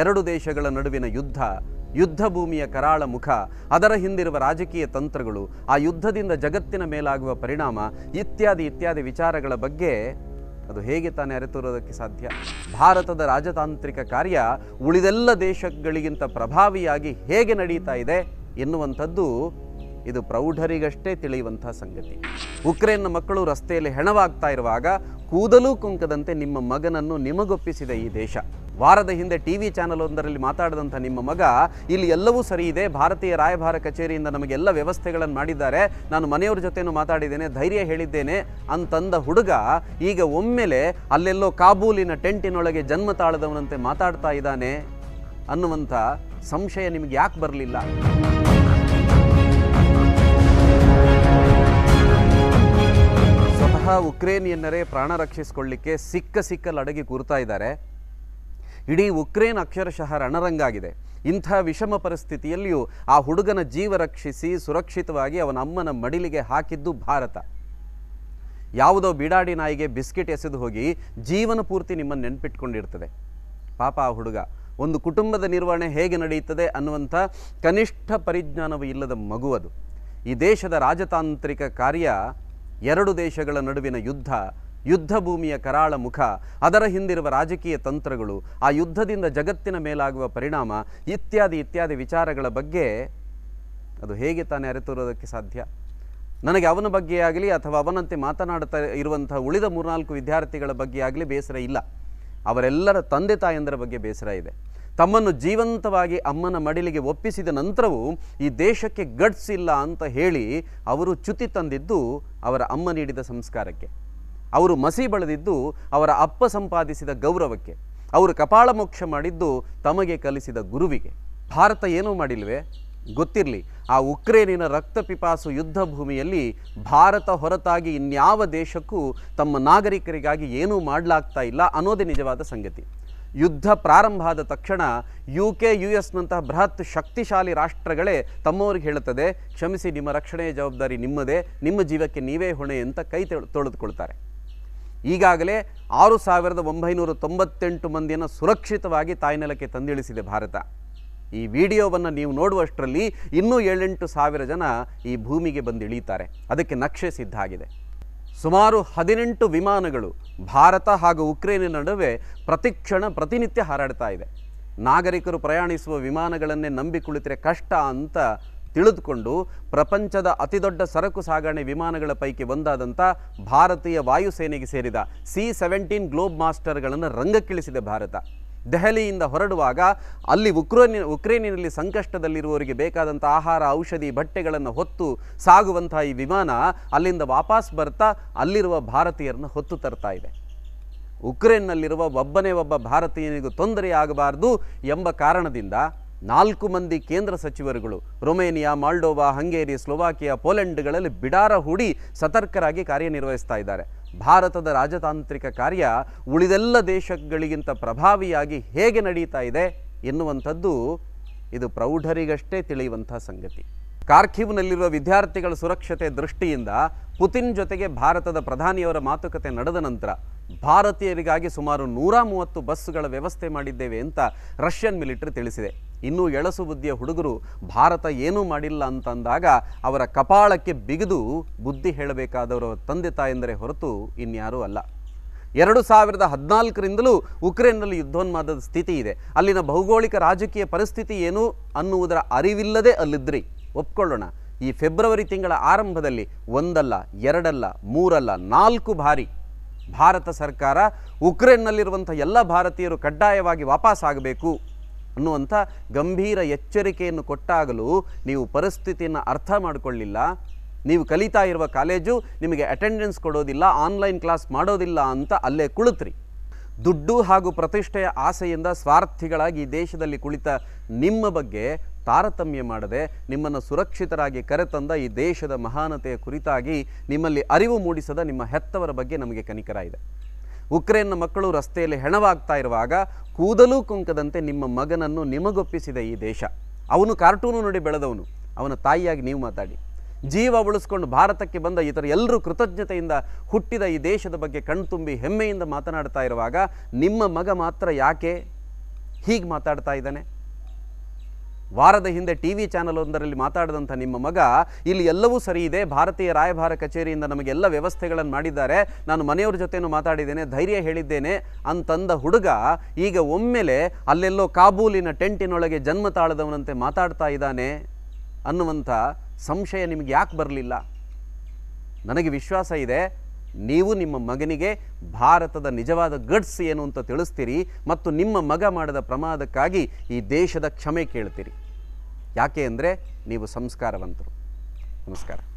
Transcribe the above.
ಎರಡು ದೇಶಗಳ ನಡುವಿನ ಯುದ್ಧ ಯುದ್ಧ ಭೂಮಿಯ ಕರಾಳ ಮುಖ ಅದರ ಹಿಂದಿರುವ ರಾಜಕೀಯ ತಂತ್ರಗಳು ಆ ಯುದ್ಧದಿಂದ ಜಗತ್ತಿನ ಮೇಲಾಗುವ ಪರಿಣಾಮ ಇತ್ಯಾದಿ ಇತ್ಯಾದಿ ವಿಚಾರಗಳ ಬಗ್ಗೆ ಅದು ಹೇಗೆ ತಾನೇ ಅರೆತುರೋದಕ್ಕೆ ಸಾಧ್ಯ ಭಾರತದ ರಾಜತಾಂತ್ರಿಕ ಕಾರ್ಯ ಉಳಿದೆಲ್ಲ ದೇಶಗಳಿಗಿಂತ ಪ್ರಭಾವಿಯಾಗಿ ಹೇಗೆ ನಡೀತಾ ಇದೆ ಎನ್ನುವಂಥದ್ದು ಇದು ಪ್ರೌಢರಿಗಷ್ಟೇ ತಿಳಿಯುವಂಥ ಸಂಗತಿ ಉಕ್ರೇನ್ನ ಮಕ್ಕಳು ರಸ್ತೆಯಲ್ಲಿ ಹೆಣವಾಗ್ತಾ ಇರುವಾಗ ಕೂದಲು ಕುಂಕದಂತೆ ನಿಮ್ಮ ಮಗನನ್ನು ನಿಮಗೊಪ್ಪಿಸಿದೆ ಈ ದೇಶ ವಾರದ ಹಿಂದೆ ಟಿ ವಿ ಚಾನಲ್ ಒಂದರಲ್ಲಿ ಮಾತಾಡಿದಂಥ ನಿಮ್ಮ ಮಗ ಇಲ್ಲಿ ಎಲ್ಲವೂ ಸರಿ ಇದೆ ಭಾರತೀಯ ರಾಯಭಾರ ಕಚೇರಿಯಿಂದ ನಮಗೆಲ್ಲ ವ್ಯವಸ್ಥೆಗಳನ್ನು ಮಾಡಿದ್ದಾರೆ ನಾನು ಮನೆಯವ್ರ ಜೊತೆನೂ ಮಾತಾಡಿದ್ದೇನೆ ಧೈರ್ಯ ಹೇಳಿದ್ದೇನೆ ಅಂತಂದ ಹುಡುಗ ಈಗ ಒಮ್ಮೆಲೆ ಅಲ್ಲೆಲ್ಲೋ ಕಾಬೂಲಿನ ಟೆಂಟಿನೊಳಗೆ ಜನ್ಮ ತಾಳದವನಂತೆ ಮಾತಾಡ್ತಾ ಇದ್ದಾನೆ ಅನ್ನುವಂಥ ಸಂಶಯ ನಿಮಗೆ ಯಾಕೆ ಬರಲಿಲ್ಲ ಸ್ವತಃ ಉಕ್ರೇನಿಯನ್ನರೇ ಪ್ರಾಣ ರಕ್ಷಿಸಿಕೊಳ್ಳಿಕ್ಕೆ ಸಿಕ್ಕ ಸಿಕ್ಕ ಅಡಗಿ ಕೂರ್ತಾ ಇದ್ದಾರೆ ಇಡೀ ಉಕ್ರೇನ್ ಅಕ್ಷರಶಃ ರಣರಂಗಾಗಿದೆ ಇಂಥ ವಿಷಮ ಪರಿಸ್ಥಿತಿಯಲ್ಲಿಯೂ ಆ ಹುಡುಗನ ಜೀವ ರಕ್ಷಿಸಿ ಸುರಕ್ಷಿತವಾಗಿ ಅವನ ಅಮ್ಮನ ಮಡಿಲಿಗೆ ಹಾಕಿದ್ದು ಭಾರತ ಯಾವುದೋ ಬಿಡಾಡಿ ನಾಯಿಗೆ ಬಿಸ್ಕಿಟ್ ಎಸೆದು ಹೋಗಿ ಜೀವನ ಪೂರ್ತಿ ನಿಮ್ಮನ್ನು ನೆನ್ಪಿಟ್ಕೊಂಡಿರ್ತದೆ ಪಾಪ ಆ ಹುಡುಗ ಒಂದು ಕುಟುಂಬದ ನಿರ್ವಹಣೆ ಹೇಗೆ ನಡೆಯುತ್ತದೆ ಅನ್ನುವಂಥ ಕನಿಷ್ಠ ಪರಿಜ್ಞಾನವು ಇಲ್ಲದ ಮಗುವದು ಈ ದೇಶದ ರಾಜತಾಂತ್ರಿಕ ಕಾರ್ಯ ಎರಡು ದೇಶಗಳ ನಡುವಿನ ಯುದ್ಧ ಯುದ್ಧ ಭೂಮಿಯ ಕರಾಳ ಮುಖ ಅದರ ಹಿಂದಿರುವ ರಾಜಕೀಯ ತಂತ್ರಗಳು ಆ ಯುದ್ಧದಿಂದ ಜಗತ್ತಿನ ಮೇಲಾಗುವ ಪರಿಣಾಮ ಇತ್ಯಾದಿ ಇತ್ಯಾದಿ ವಿಚಾರಗಳ ಬಗ್ಗೆ ಅದು ಹೇಗೆ ತಾನೇ ಅರಿತಿರೋದಕ್ಕೆ ಸಾಧ್ಯ ನನಗೆ ಅವನ ಬಗ್ಗೆ ಆಗಲಿ ಅಥವಾ ಅವನಂತೆ ಮಾತನಾಡುತ್ತಾ ಇರುವಂತಹ ಉಳಿದ ಮೂರ್ನಾಲ್ಕು ವಿದ್ಯಾರ್ಥಿಗಳ ಬಗ್ಗೆ ಆಗಲಿ ಬೇಸರ ಇಲ್ಲ ಅವರೆಲ್ಲರ ತಂದೆ ತಾಯಂದರ ಬಗ್ಗೆ ಬೇಸರ ಇದೆ ತಮ್ಮನ್ನು ಜೀವಂತವಾಗಿ ಅಮ್ಮನ ಮಡಿಲಿಗೆ ಒಪ್ಪಿಸಿದ ನಂತರವೂ ಈ ದೇಶಕ್ಕೆ ಗಡ್ಸಿಲ್ಲ ಇಲ್ಲ ಅಂತ ಹೇಳಿ ಅವರು ಚ್ಯುತಿ ತಂದಿದ್ದು ಅವರ ಅಮ್ಮ ನೀಡಿದ ಸಂಸ್ಕಾರಕ್ಕೆ ಅವರು ಮಸಿ ಬಳದಿದ್ದು ಅವರ ಅಪ್ಪ ಸಂಪಾದಿಸಿದ ಗೌರವಕ್ಕೆ ಅವರು ಕಪಾಳ ಮೋಕ್ಷ ಮಾಡಿದ್ದು ತಮಗೆ ಕಲಿಸಿದ ಗುರುವಿಗೆ ಭಾರತ ಏನೂ ಮಾಡಿಲ್ವೇ ಗೊತ್ತಿರಲಿ ಆ ಉಕ್ರೇನಿನ ರಕ್ತ ಪಿಪಾಸು ಯುದ್ಧ ಭೂಮಿಯಲ್ಲಿ ಭಾರತ ಹೊರತಾಗಿ ಇನ್ಯಾವ ದೇಶಕ್ಕೂ ತಮ್ಮ ನಾಗರಿಕರಿಗಾಗಿ ಏನೂ ಮಾಡಲಾಗ್ತಾ ಇಲ್ಲ ಅನ್ನೋದೇ ನಿಜವಾದ ಸಂಗತಿ ಯುದ್ಧ ಪ್ರಾರಂಭ ಆದ ತಕ್ಷಣ ಯು ಕೆ ಯು ಎಸ್ನಂತಹ ಬೃಹತ್ ಶಕ್ತಿಶಾಲಿ ರಾಷ್ಟ್ರಗಳೇ ತಮ್ಮವ್ರಿಗೆ ಹೇಳುತ್ತದೆ ಕ್ಷಮಿಸಿ ನಿಮ್ಮ ರಕ್ಷಣೆಯ ಜವಾಬ್ದಾರಿ ನಿಮ್ಮದೇ ನಿಮ್ಮ ಜೀವಕ್ಕೆ ನೀವೇ ಹೊಣೆ ಅಂತ ಕೈ ತೊಳೆದುಕೊಳ್ತಾರೆ ಈಗಾಗಲೇ ಆರು ಸಾವಿರದ ಒಂಬೈನೂರ ತೊಂಬತ್ತೆಂಟು ಮಂದಿಯನ್ನು ಸುರಕ್ಷಿತವಾಗಿ ತಾಯ್ನೆಲಕ್ಕೆ ತಂದಿಳಿಸಿದೆ ಭಾರತ ಈ ವಿಡಿಯೋವನ್ನು ನೀವು ನೋಡುವಷ್ಟರಲ್ಲಿ ಇನ್ನೂ ಏಳೆಂಟು ಸಾವಿರ ಜನ ಈ ಭೂಮಿಗೆ ಬಂದು ಇಳೀತಾರೆ ಅದಕ್ಕೆ ನಕ್ಷೆ ಸಿದ್ಧ ಆಗಿದೆ ಸುಮಾರು ಹದಿನೆಂಟು ವಿಮಾನಗಳು ಭಾರತ ಹಾಗೂ ಉಕ್ರೇನಿನ ನಡುವೆ ಪ್ರತಿಕ್ಷಣ ಪ್ರತಿನಿತ್ಯ ಹಾರಾಡ್ತಾ ಇದೆ ನಾಗರಿಕರು ಪ್ರಯಾಣಿಸುವ ವಿಮಾನಗಳನ್ನೇ ನಂಬಿ ಕುಳಿತರೆ ಕಷ್ಟ ಅಂತ ತಿಳಿದುಕೊಂಡು ಪ್ರಪಂಚದ ಅತಿದೊಡ್ಡ ಸರಕು ಸಾಗಣೆ ವಿಮಾನಗಳ ಪೈಕಿ ಒಂದಾದಂಥ ಭಾರತೀಯ ವಾಯುಸೇನೆಗೆ ಸೇರಿದ ಸಿ ಸೆವೆಂಟೀನ್ ಗ್ಲೋಬ್ ಮಾಸ್ಟರ್ಗಳನ್ನು ರಂಗಕ್ಕಿಳಿಸಿದೆ ಭಾರತ ದೆಹಲಿಯಿಂದ ಹೊರಡುವಾಗ ಅಲ್ಲಿ ಉಕ್ರೇನ್ ಉಕ್ರೇನಿನಲ್ಲಿ ಸಂಕಷ್ಟದಲ್ಲಿರುವವರಿಗೆ ಬೇಕಾದಂಥ ಆಹಾರ ಔಷಧಿ ಬಟ್ಟೆಗಳನ್ನು ಹೊತ್ತು ಸಾಗುವಂಥ ಈ ವಿಮಾನ ಅಲ್ಲಿಂದ ವಾಪಸ್ ಬರ್ತಾ ಅಲ್ಲಿರುವ ಭಾರತೀಯರನ್ನು ಹೊತ್ತು ತರ್ತಾ ಇದೆ ಉಕ್ರೇನ್ನಲ್ಲಿರುವ ಒಬ್ಬನೇ ಒಬ್ಬ ಭಾರತೀಯನಿಗೂ ತೊಂದರೆ ಎಂಬ ಕಾರಣದಿಂದ ನಾಲ್ಕು ಮಂದಿ ಕೇಂದ್ರ ಸಚಿವರುಗಳು ರೊಮೇನಿಯಾ ಮಾಲ್ಡೋವಾ ಹಂಗೇರಿ ಸ್ಲೋವಾಕಿಯಾ ಪೋಲೆಂಡ್ಗಳಲ್ಲಿ ಬಿಡಾರ ಹೂಡಿ ಸತರ್ಕರಾಗಿ ಕಾರ್ಯನಿರ್ವಹಿಸ್ತಾ ಇದ್ದಾರೆ ಭಾರತದ ರಾಜತಾಂತ್ರಿಕ ಕಾರ್ಯ ಉಳಿದೆಲ್ಲ ದೇಶಗಳಿಗಿಂತ ಪ್ರಭಾವಿಯಾಗಿ ಹೇಗೆ ನಡೀತಾ ಇದೆ ಎನ್ನುವಂಥದ್ದು ಇದು ಪ್ರೌಢರಿಗಷ್ಟೇ ತಿಳಿಯುವಂಥ ಸಂಗತಿ ಕಾರ್ಖಿವ್ನಲ್ಲಿರುವ ವಿದ್ಯಾರ್ಥಿಗಳ ಸುರಕ್ಷತೆ ದೃಷ್ಟಿಯಿಂದ ಪುತಿನ್ ಜೊತೆಗೆ ಭಾರತದ ಪ್ರಧಾನಿಯವರ ಮಾತುಕತೆ ನಡೆದ ನಂತರ ಭಾರತೀಯರಿಗಾಗಿ ಸುಮಾರು ನೂರ ಮೂವತ್ತು ಬಸ್ಗಳ ವ್ಯವಸ್ಥೆ ಮಾಡಿದ್ದೇವೆ ಅಂತ ರಷ್ಯನ್ ಮಿಲಿಟರಿ ತಿಳಿಸಿದೆ ಇನ್ನೂ ಎಳಸು ಬುದ್ಧಿಯ ಹುಡುಗರು ಭಾರತ ಏನೂ ಮಾಡಿಲ್ಲ ಅಂತಂದಾಗ ಅವರ ಕಪಾಳಕ್ಕೆ ಬಿಗಿದು ಬುದ್ಧಿ ಹೇಳಬೇಕಾದವರ ತಂದೆ ತಾಯಂದರೆ ಹೊರತು ಇನ್ಯಾರೂ ಅಲ್ಲ ಎರಡು ಸಾವಿರದ ಹದಿನಾಲ್ಕರಿಂದಲೂ ಉಕ್ರೇನ್ನಲ್ಲಿ ಯುದ್ಧೋನ್ಮಾದದ ಸ್ಥಿತಿ ಇದೆ ಅಲ್ಲಿನ ಭೌಗೋಳಿಕ ರಾಜಕೀಯ ಪರಿಸ್ಥಿತಿ ಏನು ಅನ್ನುವುದರ ಅರಿವಿಲ್ಲದೆ ಅಲ್ಲಿದ್ರಿ ಒಪ್ಕೊಳ್ಳೋಣ ಈ ಫೆಬ್ರವರಿ ತಿಂಗಳ ಆರಂಭದಲ್ಲಿ ಒಂದಲ್ಲ ಎರಡಲ್ಲ ಮೂರಲ್ಲ ನಾಲ್ಕು ಬಾರಿ ಭಾರತ ಸರ್ಕಾರ ಉಕ್ರೇನ್ನಲ್ಲಿರುವಂಥ ಎಲ್ಲ ಭಾರತೀಯರು ಕಡ್ಡಾಯವಾಗಿ ವಾಪಸ್ಸಾಗಬೇಕು ಅನ್ನುವಂಥ ಗಂಭೀರ ಎಚ್ಚರಿಕೆಯನ್ನು ಕೊಟ್ಟಾಗಲೂ ನೀವು ಪರಿಸ್ಥಿತಿಯನ್ನು ಅರ್ಥ ಮಾಡಿಕೊಳ್ಳಿಲ್ಲ ನೀವು ಕಲಿತಾ ಇರುವ ಕಾಲೇಜು ನಿಮಗೆ ಅಟೆಂಡೆನ್ಸ್ ಕೊಡೋದಿಲ್ಲ ಆನ್ಲೈನ್ ಕ್ಲಾಸ್ ಮಾಡೋದಿಲ್ಲ ಅಂತ ಅಲ್ಲೇ ಕುಳಿತ್ರಿ ದುಡ್ಡು ಹಾಗೂ ಪ್ರತಿಷ್ಠೆಯ ಆಸೆಯಿಂದ ಸ್ವಾರ್ಥಿಗಳಾಗಿ ಈ ದೇಶದಲ್ಲಿ ಕುಳಿತ ನಿಮ್ಮ ಬಗ್ಗೆ ತಾರತಮ್ಯ ಮಾಡದೆ ನಿಮ್ಮನ್ನು ಸುರಕ್ಷಿತರಾಗಿ ಕರೆತಂದ ಈ ದೇಶದ ಮಹಾನತೆಯ ಕುರಿತಾಗಿ ನಿಮ್ಮಲ್ಲಿ ಅರಿವು ಮೂಡಿಸದ ನಿಮ್ಮ ಹೆತ್ತವರ ಬಗ್ಗೆ ನಮಗೆ ಕನಿಕರ ಇದೆ ಉಕ್ರೇನ್ನ ಮಕ್ಕಳು ರಸ್ತೆಯಲ್ಲಿ ಹೆಣವಾಗ್ತಾ ಇರುವಾಗ ಕೂದಲು ಕುಂಕದಂತೆ ನಿಮ್ಮ ಮಗನನ್ನು ನಿಮಗೊಪ್ಪಿಸಿದ ಈ ದೇಶ ಅವನು ಕಾರ್ಟೂನು ನೋಡಿ ಬೆಳೆದವನು ಅವನ ತಾಯಿಯಾಗಿ ನೀವು ಮಾತಾಡಿ ಜೀವ ಉಳಿಸ್ಕೊಂಡು ಭಾರತಕ್ಕೆ ಬಂದ ಇತರ ಎಲ್ಲರೂ ಕೃತಜ್ಞತೆಯಿಂದ ಹುಟ್ಟಿದ ಈ ದೇಶದ ಬಗ್ಗೆ ಕಣ್ತುಂಬಿ ಹೆಮ್ಮೆಯಿಂದ ಮಾತನಾಡ್ತಾ ಇರುವಾಗ ನಿಮ್ಮ ಮಗ ಮಾತ್ರ ಯಾಕೆ ಹೀಗೆ ಮಾತಾಡ್ತಾ ಇದ್ದಾನೆ ವಾರದ ಹಿಂದೆ ಟಿ ವಿ ಒಂದರಲ್ಲಿ ಮಾತಾಡಿದಂಥ ನಿಮ್ಮ ಮಗ ಇಲ್ಲಿ ಎಲ್ಲವೂ ಸರಿ ಇದೆ ಭಾರತೀಯ ರಾಯಭಾರ ಕಚೇರಿಯಿಂದ ನಮಗೆಲ್ಲ ವ್ಯವಸ್ಥೆಗಳನ್ನು ಮಾಡಿದ್ದಾರೆ ನಾನು ಮನೆಯವ್ರ ಜೊತೆಯೂ ಮಾತಾಡಿದ್ದೇನೆ ಧೈರ್ಯ ಹೇಳಿದ್ದೇನೆ ಅಂತಂದ ಹುಡುಗ ಈಗ ಒಮ್ಮೆಲೆ ಅಲ್ಲೆಲ್ಲೋ ಕಾಬೂಲಿನ ಟೆಂಟಿನೊಳಗೆ ಜನ್ಮ ತಾಳದವನಂತೆ ಮಾತಾಡ್ತಾ ಇದ್ದಾನೆ ಅನ್ನುವಂಥ ಸಂಶಯ ನಿಮಗೆ ಯಾಕೆ ಬರಲಿಲ್ಲ ನನಗೆ ವಿಶ್ವಾಸ ಇದೆ ನೀವು ನಿಮ್ಮ ಮಗನಿಗೆ ಭಾರತದ ನಿಜವಾದ ಗಡ್ಸ್ ಏನು ಅಂತ ತಿಳಿಸ್ತೀರಿ ಮತ್ತು ನಿಮ್ಮ ಮಗ ಮಾಡದ ಪ್ರಮಾದಕ್ಕಾಗಿ ಈ ದೇಶದ ಕ್ಷಮೆ ಕೇಳ್ತೀರಿ ಯಾಕೆ ಅಂದರೆ ನೀವು ಸಂಸ್ಕಾರವಂತರು ನಮಸ್ಕಾರ